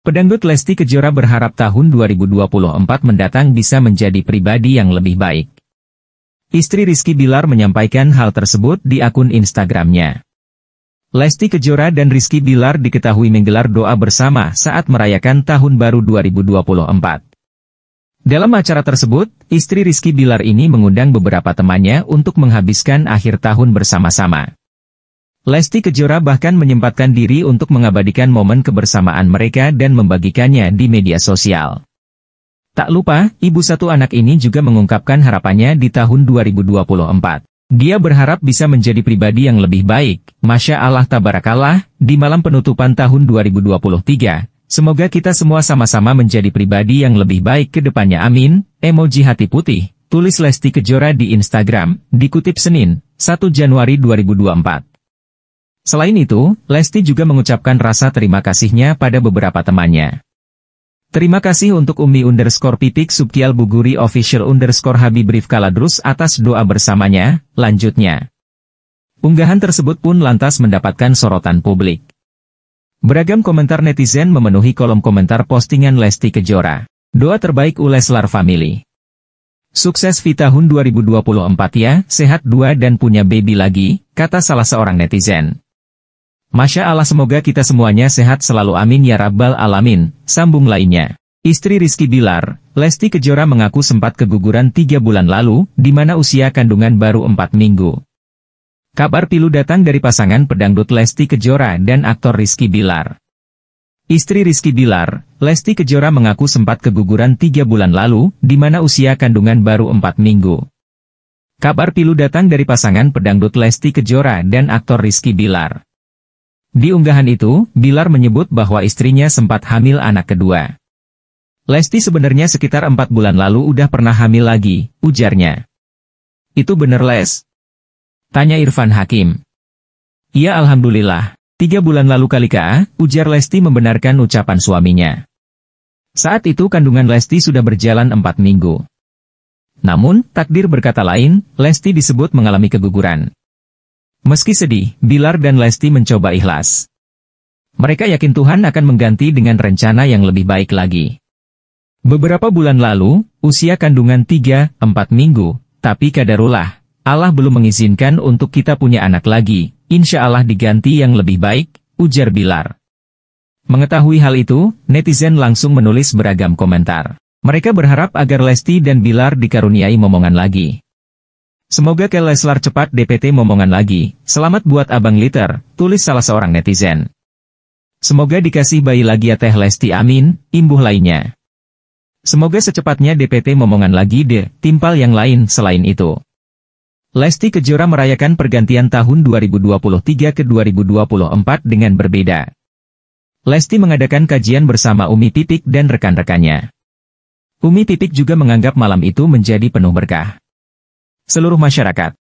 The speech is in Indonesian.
Pedangdut Lesti Kejora berharap tahun 2024 mendatang bisa menjadi pribadi yang lebih baik. Istri Rizky Bilar menyampaikan hal tersebut di akun Instagramnya. Lesti Kejora dan Rizky Bilar diketahui menggelar doa bersama saat merayakan tahun baru 2024. Dalam acara tersebut, istri Rizky Bilar ini mengundang beberapa temannya untuk menghabiskan akhir tahun bersama-sama. Lesti Kejora bahkan menyempatkan diri untuk mengabadikan momen kebersamaan mereka dan membagikannya di media sosial. Tak lupa, ibu satu anak ini juga mengungkapkan harapannya di tahun 2024. Dia berharap bisa menjadi pribadi yang lebih baik, Masya Allah Tabarakallah, di malam penutupan tahun 2023. Semoga kita semua sama-sama menjadi pribadi yang lebih baik ke depannya amin, emoji hati putih, tulis Lesti Kejora di Instagram, dikutip Senin, 1 Januari 2024. Selain itu, Lesti juga mengucapkan rasa terima kasihnya pada beberapa temannya. Terima kasih untuk Umi underscore pipik Subkial Buguri Official underscore Habib Rifka Ladrus atas doa bersamanya, lanjutnya. Unggahan tersebut pun lantas mendapatkan sorotan publik. Beragam komentar netizen memenuhi kolom komentar postingan Lesti Kejora. Doa terbaik oleh selar Family. Sukses V tahun 2024 ya, sehat dua dan punya baby lagi, kata salah seorang netizen. Masya Allah semoga kita semuanya sehat selalu amin ya rabbal alamin, sambung lainnya. Istri Rizky Bilar, Lesti Kejora mengaku sempat keguguran tiga bulan lalu, di mana usia kandungan baru empat minggu. Kabar pilu datang dari pasangan pedangdut Lesti Kejora dan aktor Rizky Bilar. Istri Rizky Bilar, Lesti Kejora mengaku sempat keguguran tiga bulan lalu, di mana usia kandungan baru empat minggu. Kabar pilu datang dari pasangan pedangdut Lesti Kejora dan aktor Rizky Bilar. Di unggahan itu, Bilar menyebut bahwa istrinya sempat hamil anak kedua. Lesti sebenarnya sekitar empat bulan lalu udah pernah hamil lagi, ujarnya. Itu bener Les? Tanya Irfan Hakim. Iya Alhamdulillah. Tiga bulan lalu kali KA, ujar Lesti membenarkan ucapan suaminya. Saat itu kandungan Lesti sudah berjalan empat minggu. Namun, takdir berkata lain, Lesti disebut mengalami keguguran. Meski sedih, Bilar dan Lesti mencoba ikhlas. Mereka yakin Tuhan akan mengganti dengan rencana yang lebih baik lagi. Beberapa bulan lalu, usia kandungan 3-4 minggu, tapi kadarullah, Allah belum mengizinkan untuk kita punya anak lagi, insya Allah diganti yang lebih baik, ujar Bilar. Mengetahui hal itu, netizen langsung menulis beragam komentar. Mereka berharap agar Lesti dan Bilar dikaruniai momongan lagi. Semoga ke cepat DPT momongan lagi, selamat buat Abang Liter, tulis salah seorang netizen. Semoga dikasih bayi lagi ya Teh Lesti Amin, imbuh lainnya. Semoga secepatnya DPT momongan lagi deh, timpal yang lain selain itu. Lesti Kejora merayakan pergantian tahun 2023 ke 2024 dengan berbeda. Lesti mengadakan kajian bersama Umi Pipik dan rekan-rekannya. Umi Pipik juga menganggap malam itu menjadi penuh berkah seluruh masyarakat.